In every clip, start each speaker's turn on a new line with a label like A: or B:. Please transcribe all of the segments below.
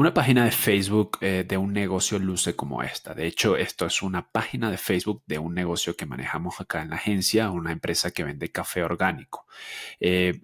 A: Una página de Facebook eh, de un negocio luce como esta. De hecho, esto es una página de Facebook de un negocio que manejamos acá en la agencia, una empresa que vende café orgánico. Eh,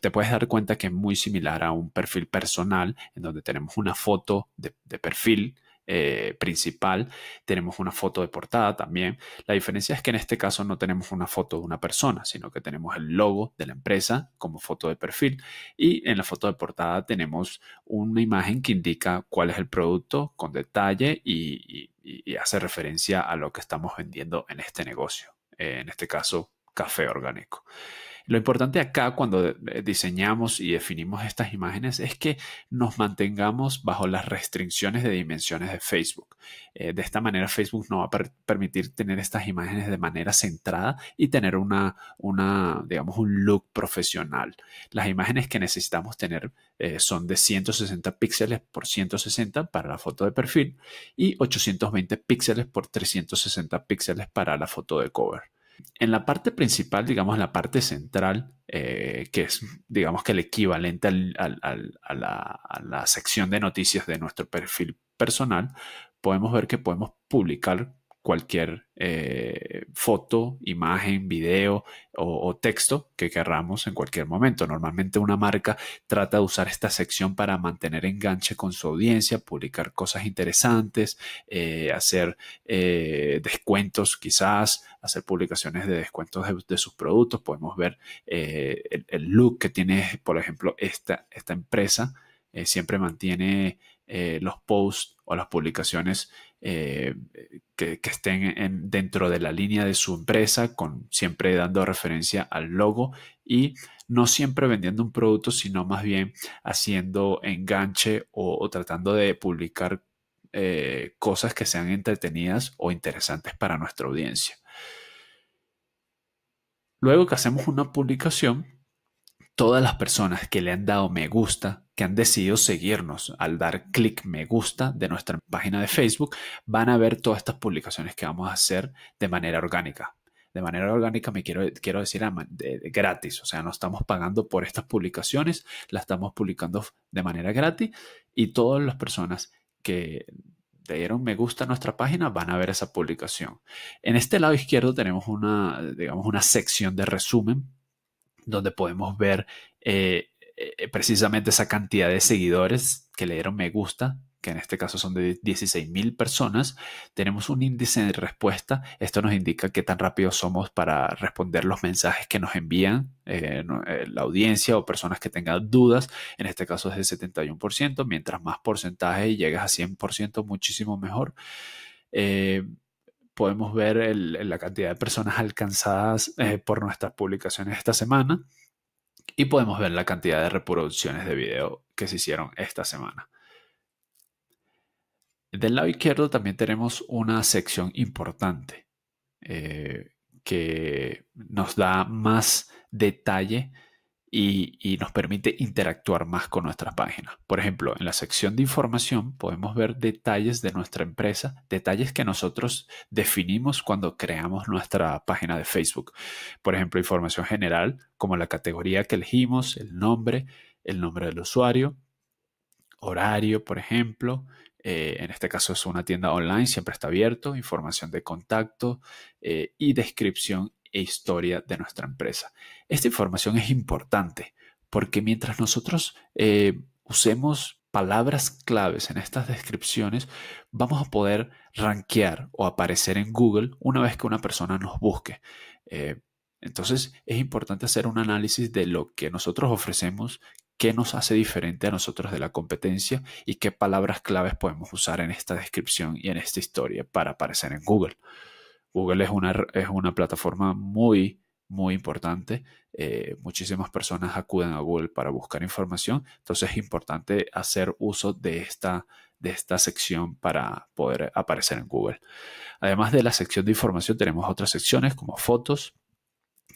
A: te puedes dar cuenta que es muy similar a un perfil personal, en donde tenemos una foto de perfil eh, principal. Tenemos una foto de portada también. La diferencia es que en este caso no tenemos una foto de una persona, sino que tenemos el logo de la empresa como foto de perfil. Y en la foto de portada tenemos una imagen que indica cuál es el producto con detalle y, hace referencia a lo que estamos vendiendo en este negocio. Eh, en este caso, café orgánico. Lo importante acá cuando eh, diseñamos y definimos estas imágenes es que nos mantengamos bajo las restricciones de dimensiones de Facebook. Eh, de esta manera Facebook nos va a permitir tener estas imágenes de manera centrada y tener una, digamos, un look profesional. Las imágenes que necesitamos tener eh, son de 160 píxeles por 160 para la foto de perfil y 820 píxeles por 360 píxeles para la foto de cover. En la parte principal, digamos, la parte central, eh, que es, digamos, que el equivalente a, la, sección de noticias de nuestro perfil personal, podemos ver que podemos publicar cualquier eh, foto, imagen, video o, texto que querramos en cualquier momento. Normalmente una marca trata de usar esta sección para mantener enganche con su audiencia, publicar cosas interesantes, eh, hacer eh, descuentos quizás, hacer publicaciones de descuentos de, sus productos. Podemos ver el, look que tiene, por ejemplo, esta, esta empresa. siempre mantiene los posts o las publicaciones eh, que, estén dentro de la línea de su empresa, con, siempre dando referencia al logo y no siempre vendiendo un producto, sino más bien haciendo enganche o, tratando de publicar eh, cosas que sean entretenidas o interesantes para nuestra audiencia. Luego que hacemos una publicación, todas las personas que le han dado me gusta, que han decidido seguirnos al dar clic me gusta de nuestra página de Facebook, van a ver todas estas publicaciones que vamos a hacer de manera orgánica. De manera orgánica me quiero, quiero decir gratis, o sea, no estamos pagando por estas publicaciones, las estamos publicando de manera gratis y todas las personas que le dieron me gusta a nuestra página van a ver esa publicación. En este lado izquierdo tenemos una, digamos, una sección de resumen donde podemos ver eh, eh, precisamente esa cantidad de seguidores que le dieron me gusta que en este caso son de 16.000 personas, tenemos un índice de respuesta. Esto nos indica qué tan rápido somos para responder los mensajes que nos envían eh, la audiencia o personas que tengan dudas. En este caso es de 71%. Mientras más porcentaje llegas a 100%, muchísimo mejor podemos ver la cantidad de personas alcanzadas eh, por nuestras publicaciones esta semana y podemos ver la cantidad de reproducciones de video que se hicieron esta semana. Del lado izquierdo también tenemos una sección importante eh, que nos da más detalle y, nos permite interactuar más con nuestras páginas. Por ejemplo, en la sección de información podemos ver detalles de nuestra empresa, detalles que nosotros definimos cuando creamos nuestra página de Facebook. Por ejemplo, información general como la categoría que elegimos, el nombre, el nombre del usuario, horario, por ejemplo, eh, en este caso es una tienda online, siempre está abierto, información de contacto eh, y descripción e historia de nuestra empresa. Esta información es importante porque mientras nosotros eh, usemos palabras claves en estas descripciones, vamos a poder rankear o aparecer en Google una vez que una persona nos busque. Eh, entonces es importante hacer un análisis de lo que nosotros ofrecemos, qué nos hace diferente a nosotros de la competencia y qué palabras claves podemos usar en esta descripción y en esta historia para aparecer en Google. Google es una, es una plataforma muy, muy importante. Eh, muchísimas personas acuden a Google para buscar información, entonces es importante hacer uso de esta, de esta sección para poder aparecer en Google. Además de la sección de información, tenemos otras secciones como fotos.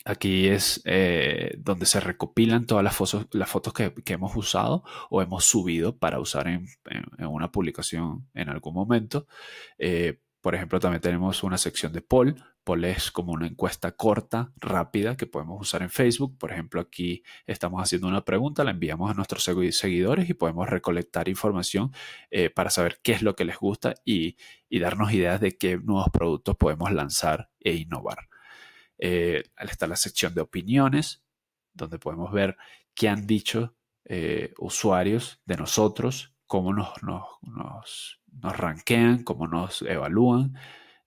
A: Aquí es eh, donde se recopilan todas las fotos, las fotos que, hemos usado o hemos subido para usar en, una publicación en algún momento. Eh, por ejemplo, también tenemos una sección de poll. Poll es como una encuesta corta, rápida, que podemos usar en Facebook. Por ejemplo, aquí estamos haciendo una pregunta, la enviamos a nuestros seguidores y podemos recolectar información eh, para saber qué es lo que les gusta y, darnos ideas de qué nuevos productos podemos lanzar e innovar. Eh, está la sección de opiniones, donde podemos ver qué han dicho eh, usuarios de nosotros cómo nos, nos, nos, ranquean, cómo nos evalúan.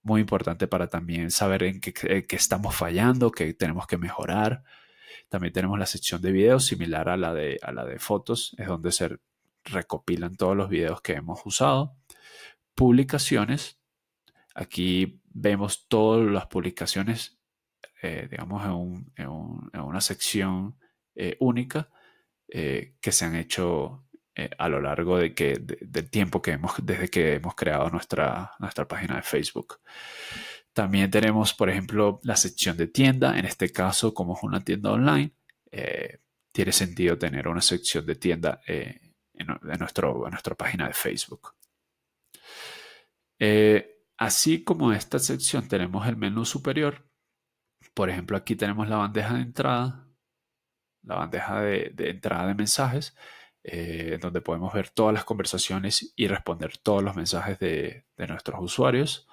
A: Muy importante para también saber en eh, qué, estamos fallando, qué tenemos que mejorar. También tenemos la sección de videos similar a la de, a la de fotos, es donde se recopilan todos los videos que hemos usado. Publicaciones. Aquí vemos todas las publicaciones, eh, digamos, en, una sección eh, única que se han hecho eh, a lo largo del tiempo que hemos, desde que hemos creado nuestra, página de Facebook. También tenemos, por ejemplo, la sección de tienda. En este caso, como es una tienda online, eh, tiene sentido tener una sección de tienda eh, en, nuestra página de Facebook. así como esta sección tenemos el menú superior. Por ejemplo, aquí tenemos la bandeja de entrada, la bandeja de entrada de mensajes eh, donde podemos ver todas las conversaciones y responder todos los mensajes de, nuestros usuarios.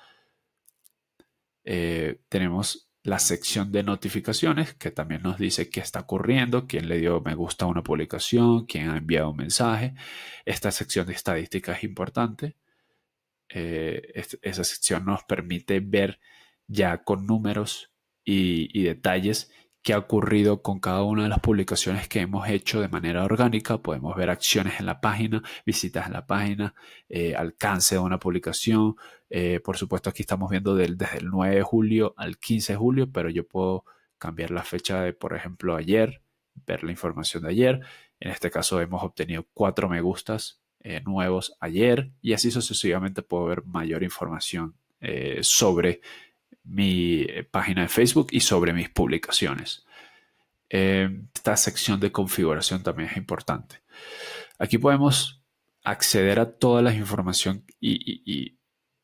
A: Eh, tenemos la sección de notificaciones que también nos dice qué está ocurriendo, quién le dio me gusta a una publicación, quién ha enviado un mensaje. Esta sección de estadística es importante. Eh, esa sección nos permite ver ya con números y, y detalles qué ha ocurrido con cada una de las publicaciones que hemos hecho de manera orgánica. Podemos ver acciones en la página, visitas en la página, eh, alcance de una publicación. Eh, por supuesto, aquí estamos viendo desde el 9 de julio al 15 de julio, pero yo puedo cambiar la fecha de, por ejemplo, ayer, ver la información de ayer. En este caso hemos obtenido cuatro me gustas eh, nuevos ayer y así sucesivamente puedo ver mayor información sobre mi eh, página de Facebook y sobre mis publicaciones. Eh, esta sección de configuración también es importante. Aquí podemos acceder a toda la información y,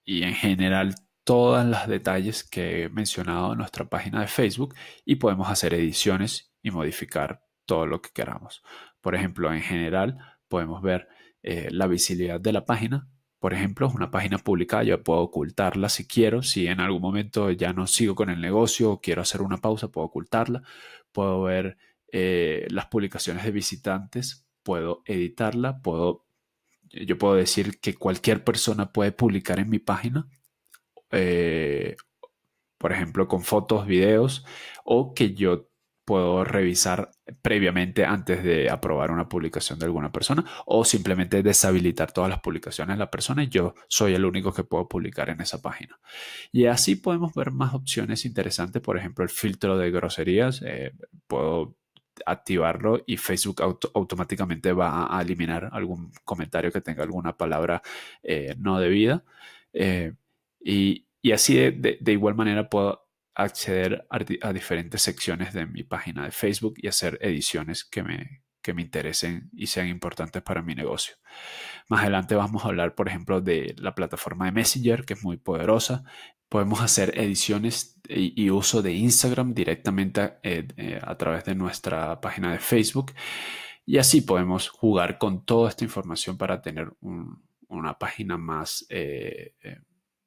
A: en general todos los detalles que he mencionado en nuestra página de Facebook y podemos hacer ediciones y modificar todo lo que queramos. Por ejemplo, en general podemos ver eh, la visibilidad de la página, por ejemplo, una página pública yo puedo ocultarla si quiero, si en algún momento ya no sigo con el negocio o quiero hacer una pausa, puedo ocultarla, puedo ver eh, las publicaciones de visitantes, puedo editarla, puedo, yo puedo decir que cualquier persona puede publicar en mi página, eh, por ejemplo, con fotos, videos, o que yo puedo revisar previamente antes de aprobar una publicación de alguna persona o simplemente deshabilitar todas las publicaciones de la persona y yo soy el único que puedo publicar en esa página. Y así podemos ver más opciones interesantes, por ejemplo, el filtro de groserías, eh, puedo activarlo y Facebook automáticamente va a eliminar algún comentario que tenga alguna palabra eh, no debida. Eh, y, así de, igual manera puedo acceder a, diferentes secciones de mi página de Facebook y hacer ediciones que me, me interesen y sean importantes para mi negocio. Más adelante vamos a hablar, por ejemplo, de la plataforma de Messenger, que es muy poderosa. Podemos hacer ediciones y, uso de Instagram directamente eh, eh, a, través de nuestra página de Facebook. Y así podemos jugar con toda esta información para tener una página más eh,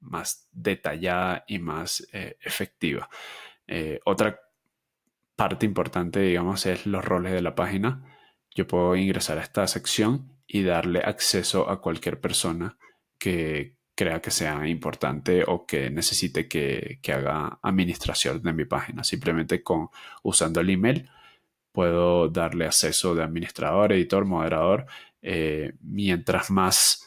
A: más detallada y más eh, efectiva. Eh, otra parte importante, digamos, es los roles de la página. Yo puedo ingresar a esta sección y darle acceso a cualquier persona que crea que sea importante o que necesite que, haga administración de mi página. Simplemente con usando el email puedo darle acceso de administrador, editor, moderador. Eh, mientras más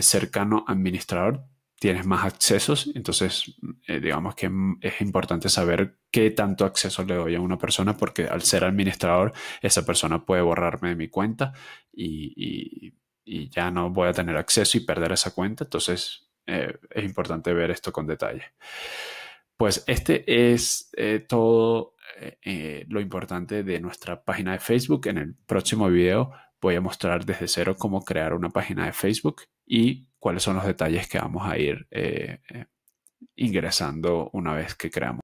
A: cercano administrador, tienes más accesos, entonces eh, digamos que mm, es importante saber qué tanto acceso le doy a una persona porque al ser administrador esa persona puede borrarme de mi cuenta y, ya no voy a tener acceso y perder esa cuenta, entonces eh, es importante ver esto con detalle. Pues este es eh, todo lo importante de nuestra página de Facebook. En el próximo video voy a mostrar desde cero cómo crear una página de Facebook y cuáles son los detalles que vamos a ir eh, eh, ingresando una vez que creamos